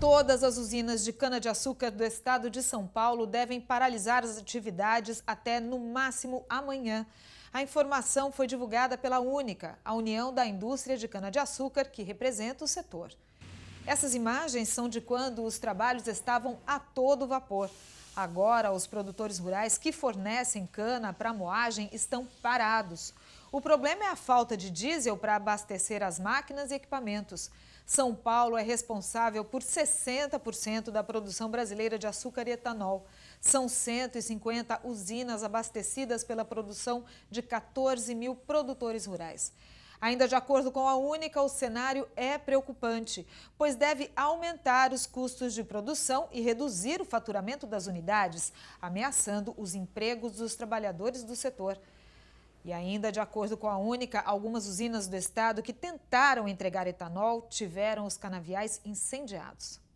Todas as usinas de cana-de-açúcar do estado de São Paulo devem paralisar as atividades até no máximo amanhã. A informação foi divulgada pela Única, a União da Indústria de Cana-de-Açúcar, que representa o setor. Essas imagens são de quando os trabalhos estavam a todo vapor. Agora, os produtores rurais que fornecem cana para moagem estão parados. O problema é a falta de diesel para abastecer as máquinas e equipamentos. São Paulo é responsável por 60% da produção brasileira de açúcar e etanol. São 150 usinas abastecidas pela produção de 14 mil produtores rurais. Ainda de acordo com a Única, o cenário é preocupante, pois deve aumentar os custos de produção e reduzir o faturamento das unidades, ameaçando os empregos dos trabalhadores do setor. E ainda, de acordo com a Única, algumas usinas do estado que tentaram entregar etanol tiveram os canaviais incendiados.